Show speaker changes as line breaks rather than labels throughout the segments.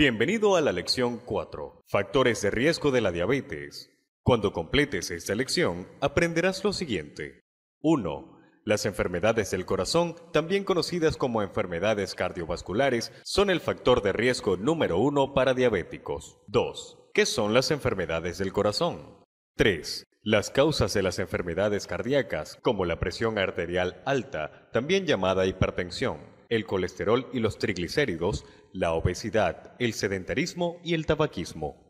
Bienvenido a la lección 4. Factores de riesgo de la diabetes. Cuando completes esta lección, aprenderás lo siguiente. 1. Las enfermedades del corazón, también conocidas como enfermedades cardiovasculares, son el factor de riesgo número 1 para diabéticos. 2. ¿Qué son las enfermedades del corazón? 3. Las causas de las enfermedades cardíacas, como la presión arterial alta, también llamada hipertensión, el colesterol y los triglicéridos, la obesidad, el sedentarismo y el tabaquismo.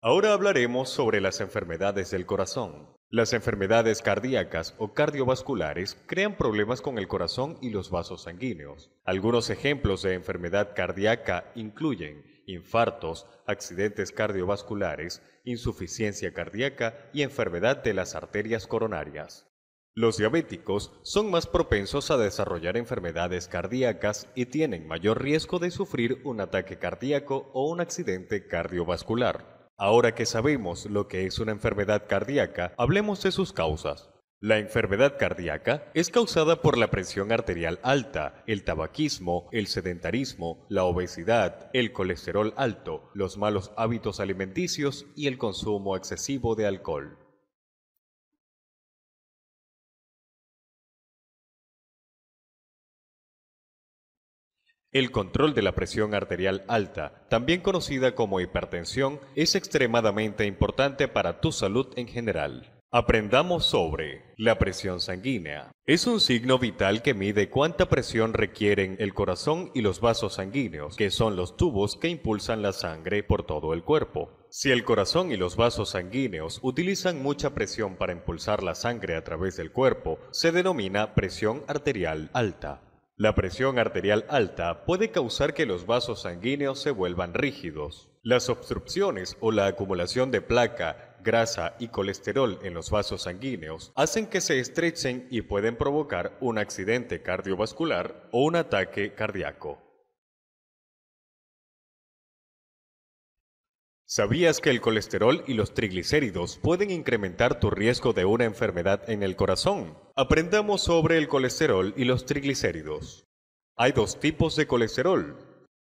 Ahora hablaremos sobre las enfermedades del corazón. Las enfermedades cardíacas o cardiovasculares crean problemas con el corazón y los vasos sanguíneos. Algunos ejemplos de enfermedad cardíaca incluyen infartos, accidentes cardiovasculares, insuficiencia cardíaca y enfermedad de las arterias coronarias. Los diabéticos son más propensos a desarrollar enfermedades cardíacas y tienen mayor riesgo de sufrir un ataque cardíaco o un accidente cardiovascular. Ahora que sabemos lo que es una enfermedad cardíaca, hablemos de sus causas. La enfermedad cardíaca es causada por la presión arterial alta, el tabaquismo, el sedentarismo, la obesidad, el colesterol alto, los malos hábitos alimenticios y el consumo excesivo de alcohol. El control de la presión arterial alta, también conocida como hipertensión, es extremadamente importante para tu salud en general. Aprendamos sobre la presión sanguínea. Es un signo vital que mide cuánta presión requieren el corazón y los vasos sanguíneos, que son los tubos que impulsan la sangre por todo el cuerpo. Si el corazón y los vasos sanguíneos utilizan mucha presión para impulsar la sangre a través del cuerpo, se denomina presión arterial alta. La presión arterial alta puede causar que los vasos sanguíneos se vuelvan rígidos. Las obstrucciones o la acumulación de placa, grasa y colesterol en los vasos sanguíneos hacen que se estrechen y pueden provocar un accidente cardiovascular o un ataque cardíaco. ¿Sabías que el colesterol y los triglicéridos pueden incrementar tu riesgo de una enfermedad en el corazón? Aprendamos sobre el colesterol y los triglicéridos. Hay dos tipos de colesterol.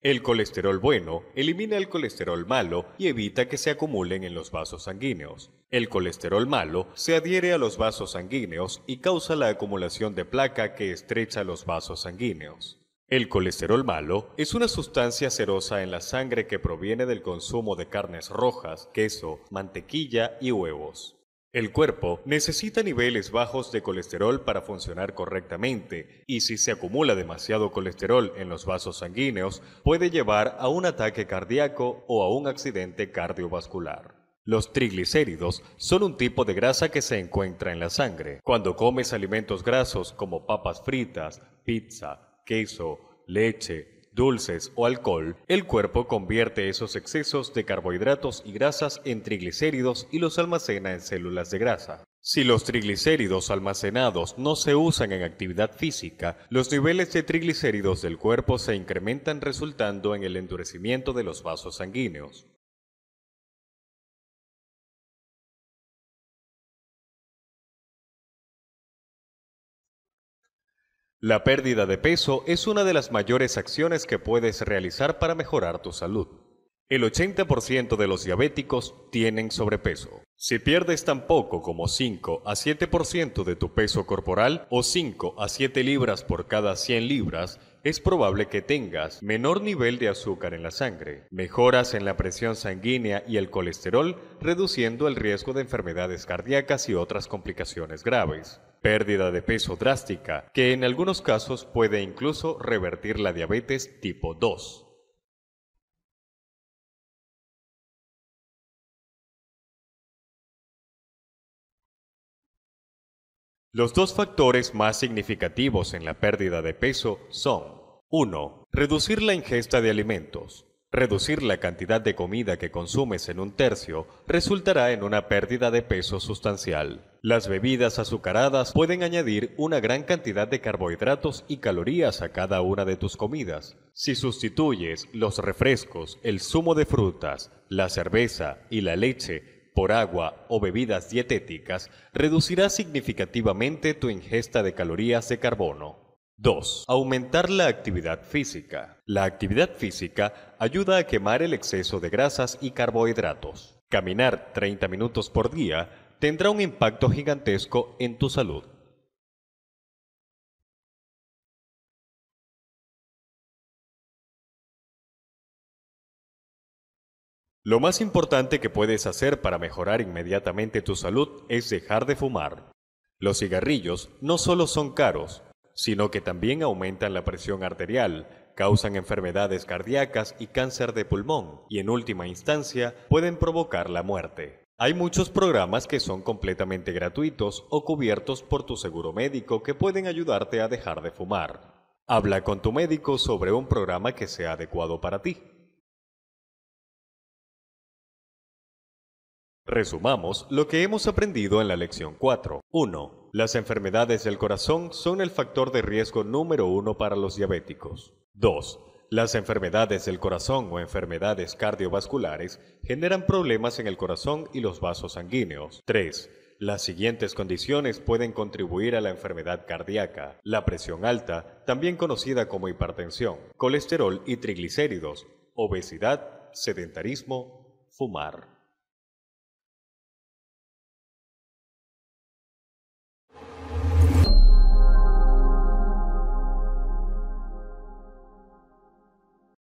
El colesterol bueno elimina el colesterol malo y evita que se acumulen en los vasos sanguíneos. El colesterol malo se adhiere a los vasos sanguíneos y causa la acumulación de placa que estrecha los vasos sanguíneos. El colesterol malo es una sustancia cerosa en la sangre que proviene del consumo de carnes rojas, queso, mantequilla y huevos. El cuerpo necesita niveles bajos de colesterol para funcionar correctamente y si se acumula demasiado colesterol en los vasos sanguíneos puede llevar a un ataque cardíaco o a un accidente cardiovascular. Los triglicéridos son un tipo de grasa que se encuentra en la sangre. Cuando comes alimentos grasos como papas fritas, pizza, queso, leche, dulces o alcohol, el cuerpo convierte esos excesos de carbohidratos y grasas en triglicéridos y los almacena en células de grasa. Si los triglicéridos almacenados no se usan en actividad física, los niveles de triglicéridos del cuerpo se incrementan resultando en el endurecimiento de los vasos sanguíneos. La pérdida de peso es una de las mayores acciones que puedes realizar para mejorar tu salud. El 80% de los diabéticos tienen sobrepeso. Si pierdes tan poco como 5 a 7% de tu peso corporal o 5 a 7 libras por cada 100 libras, es probable que tengas menor nivel de azúcar en la sangre, mejoras en la presión sanguínea y el colesterol, reduciendo el riesgo de enfermedades cardíacas y otras complicaciones graves pérdida de peso drástica, que en algunos casos puede incluso revertir la diabetes tipo 2. Los dos factores más significativos en la pérdida de peso son 1. Reducir la ingesta de alimentos. Reducir la cantidad de comida que consumes en un tercio resultará en una pérdida de peso sustancial. Las bebidas azucaradas pueden añadir una gran cantidad de carbohidratos y calorías a cada una de tus comidas. Si sustituyes los refrescos, el zumo de frutas, la cerveza y la leche por agua o bebidas dietéticas, reducirá significativamente tu ingesta de calorías de carbono. 2. Aumentar la actividad física. La actividad física ayuda a quemar el exceso de grasas y carbohidratos. Caminar 30 minutos por día tendrá un impacto gigantesco en tu salud. Lo más importante que puedes hacer para mejorar inmediatamente tu salud es dejar de fumar. Los cigarrillos no solo son caros, sino que también aumentan la presión arterial, causan enfermedades cardíacas y cáncer de pulmón, y en última instancia pueden provocar la muerte. Hay muchos programas que son completamente gratuitos o cubiertos por tu seguro médico que pueden ayudarte a dejar de fumar. Habla con tu médico sobre un programa que sea adecuado para ti. Resumamos lo que hemos aprendido en la lección 4. 1. Las enfermedades del corazón son el factor de riesgo número uno para los diabéticos. 2. Las enfermedades del corazón o enfermedades cardiovasculares generan problemas en el corazón y los vasos sanguíneos. 3. Las siguientes condiciones pueden contribuir a la enfermedad cardíaca, la presión alta, también conocida como hipertensión, colesterol y triglicéridos, obesidad, sedentarismo, fumar.